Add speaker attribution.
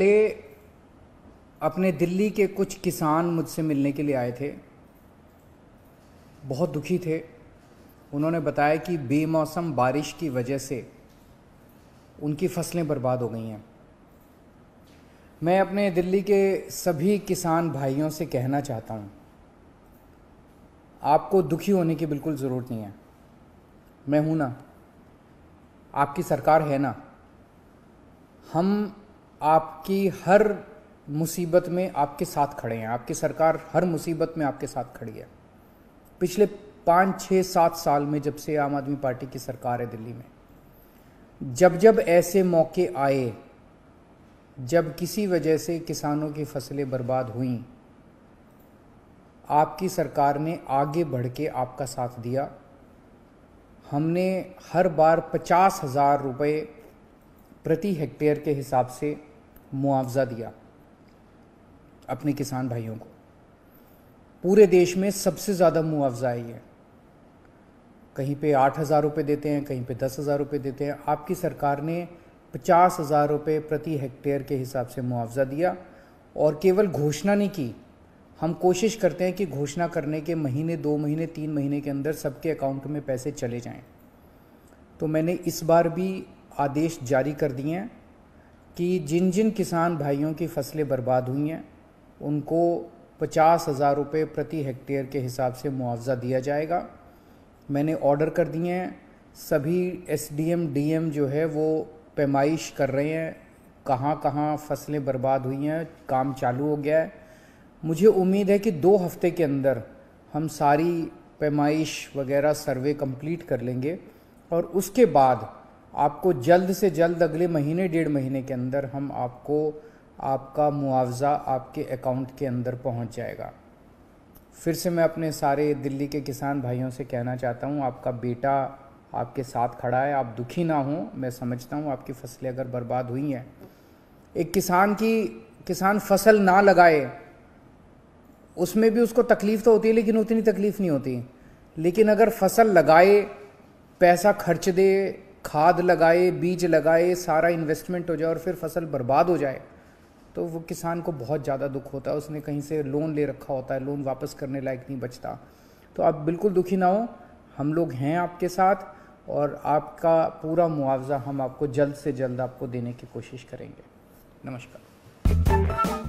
Speaker 1: ते अपने दिल्ली के कुछ किसान मुझसे मिलने के लिए आए थे बहुत दुखी थे उन्होंने बताया कि बेमौसम बारिश की वजह से उनकी फसलें बर्बाद हो गई हैं मैं अपने दिल्ली के सभी किसान भाइयों से कहना चाहता हूँ आपको दुखी होने की बिल्कुल ज़रूरत नहीं है मैं हूँ ना आपकी सरकार है ना हम आपकी हर मुसीबत में आपके साथ खड़े हैं आपकी सरकार हर मुसीबत में आपके साथ खड़ी है पिछले पाँच छः सात साल में जब से आम आदमी पार्टी की सरकार है दिल्ली में जब जब ऐसे मौके आए जब किसी वजह से किसानों की फसलें बर्बाद हुई आपकी सरकार ने आगे बढ़ के आपका साथ दिया हमने हर बार पचास हज़ार रुपये प्रति हेक्टेयर के हिसाब से मुआवजा दिया अपने किसान भाइयों को पूरे देश में सबसे ज़्यादा मुआवजा है ये कहीं पे आठ हज़ार रुपये देते हैं कहीं पे दस हज़ार रुपये देते हैं आपकी सरकार ने पचास हज़ार रुपये प्रति हेक्टेयर के हिसाब से मुआवजा दिया और केवल घोषणा नहीं की हम कोशिश करते हैं कि घोषणा करने के महीने दो महीने तीन महीने के अंदर सबके अकाउंट में पैसे चले जाएं तो मैंने इस बार भी आदेश जारी कर दिए हैं कि जिन जिन किसान भाइयों की फसलें बर्बाद हुई हैं उनको पचास हज़ार रुपये प्रति हेक्टेयर के हिसाब से मुआवजा दिया जाएगा मैंने ऑर्डर कर दिए हैं सभी एस एम जो है वो पैमाइश कर रहे हैं कहाँ कहाँ फसलें बर्बाद हुई हैं काम चालू हो गया है मुझे उम्मीद है कि दो हफ्ते के अंदर हम सारी पैमाइश वगैरह सर्वे कंप्लीट कर लेंगे और उसके बाद आपको जल्द से जल्द अगले महीने डेढ़ महीने के अंदर हम आपको आपका मुआवज़ा आपके अकाउंट के अंदर पहुंच जाएगा फिर से मैं अपने सारे दिल्ली के किसान भाइयों से कहना चाहता हूं आपका बेटा आपके साथ खड़ा है आप दुखी ना हों मैं समझता हूं आपकी फसलें अगर बर्बाद हुई हैं एक किसान की किसान फसल ना लगाए उसमें भी उसको तकलीफ़ तो होती है लेकिन उतनी तकलीफ़ नहीं होती लेकिन अगर फसल लगाए पैसा खर्च दे खाद लगाए बीज लगाए सारा इन्वेस्टमेंट हो जाए और फिर फसल बर्बाद हो जाए तो वो किसान को बहुत ज़्यादा दुख होता है उसने कहीं से लोन ले रखा होता है लोन वापस करने लायक नहीं बचता तो आप बिल्कुल दुखी ना हो हम लोग हैं आपके साथ और आपका पूरा मुआवजा हम आपको जल्द से जल्द आपको देने की कोशिश करेंगे नमस्कार